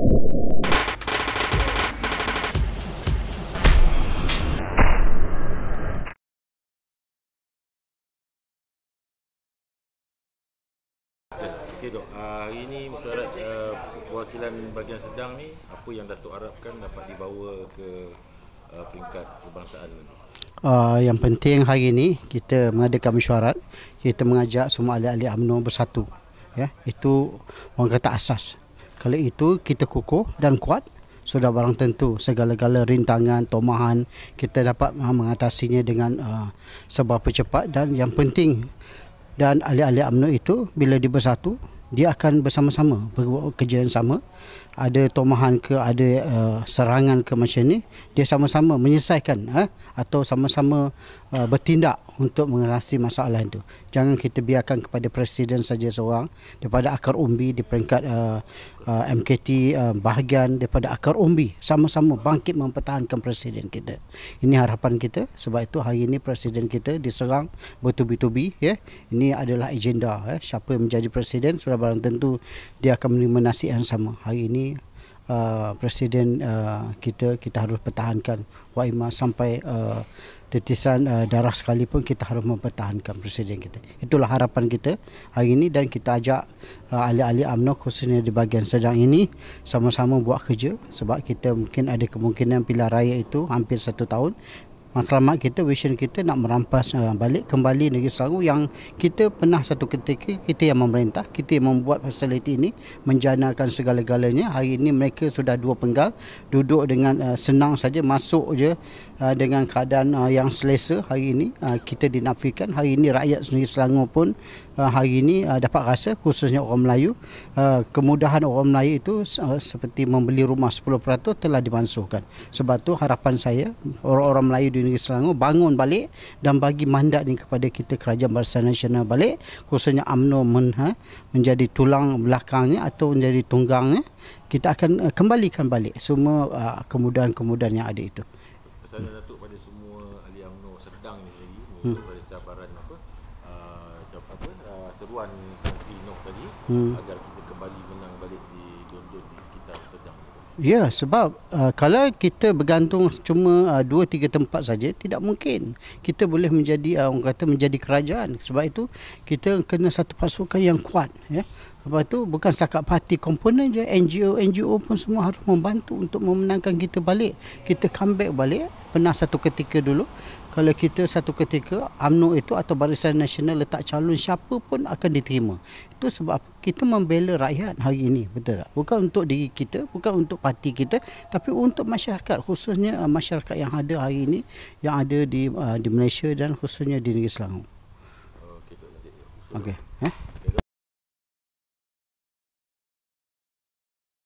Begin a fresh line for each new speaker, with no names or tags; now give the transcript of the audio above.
Okey Dok, hari ini mesyuarat eh, perwakilan bahagian sedang ni apa yang Datuk harapkan dapat dibawa ke eh, peringkat kebangsaan ini? Uh, ah, yang penting hari ini kita mengadakan mesyuarat, kita mengajak semua ahli-ahli UMNO bersatu. Ya, itu orang kata asas. Kalau itu kita kukuh dan kuat sudah barang tentu segala-gala rintangan, tomahan kita dapat ha, mengatasinya dengan uh, seberapa cepat dan yang penting dan ahli-ahli UMNO itu bila dibersatu dia akan bersama-sama berbuat kerja yang sama ada tomahan ke ada uh, serangan ke macam ni dia sama-sama menyelesaikan eh, atau sama-sama uh, bertindak untuk mengatasi masalah itu jangan kita biarkan kepada presiden saja seorang daripada akar umbi di peringkat uh, eh, uh, MKT uh, bahagian daripada akar umbi sama-sama bangkit mempertahankan presiden kita ini harapan kita sebab itu hari ini presiden kita diserang bertubi-tubi ya yeah. ini adalah agenda eh. siapa yang menjadi presiden sudah barang tentu dia akan menerima nasihat yang sama. Hari ini uh, presiden uh, kita kita harus pertahankan Waima sampai uh, tetisan uh, darah sekalipun kita harus mempertahankan presiden kita. Itulah harapan kita hari ini dan kita ajak uh, ahli-ahli UMNO khususnya di bahagian sedang ini sama-sama buat kerja sebab kita mungkin ada kemungkinan pilihan raya itu hampir satu tahun matlamat kita vision kita nak merampas uh, balik kembali negeri Selangor yang kita pernah satu ketika kita yang memerintah kita yang membuat fasiliti ini menjanakan segala-galanya hari ini mereka sudah dua penggal duduk dengan uh, senang saja masuk je uh, dengan keadaan uh, yang selesa hari ini uh, kita dinafikan hari ini rakyat negeri Selangor pun uh, hari ini uh, dapat rasa khususnya orang Melayu uh, kemudahan orang Melayu itu uh, seperti membeli rumah 10% telah dimansuhkan sebab tu harapan saya orang-orang Melayu di di negeri Selangor bangun balik dan bagi mandat ini kepada kita Kerajaan Barisan Nasional balik khususnya UMNO menha, menjadi tulang belakangnya atau menjadi tunggangnya kita akan uh, kembalikan balik semua uh, kemudahan-kemudahan yang ada itu. Pesanan hmm. Datuk pada semua ahli UMNO sedang ini tadi hmm. pada cabaran apa uh, ah, jawab apa uh, seruan Tansi Noh tadi hmm. agar kita kembali menang balik di Donjon di sekitar sedang. Ya, sebab uh, kalau kita bergantung cuma uh, dua tiga tempat saja tidak mungkin kita boleh menjadi uh, orang kata menjadi kerajaan. Sebab itu kita kena satu pasukan yang kuat ya. Lepas tu bukan setakat parti komponen je NGO-NGO pun semua harus membantu untuk memenangkan kita balik. Kita comeback balik. Pernah satu ketika dulu kalau kita satu ketika UMNO itu atau Barisan Nasional letak calon siapa pun akan diterima. Itu sebab Kita membela rakyat hari ini. Betul tak? Bukan untuk diri kita, bukan untuk parti kita tapi untuk masyarakat khususnya uh, masyarakat yang ada hari ini yang ada di uh, di Malaysia dan khususnya di negeri Selangor. Oh, Okey. Okay. Eh?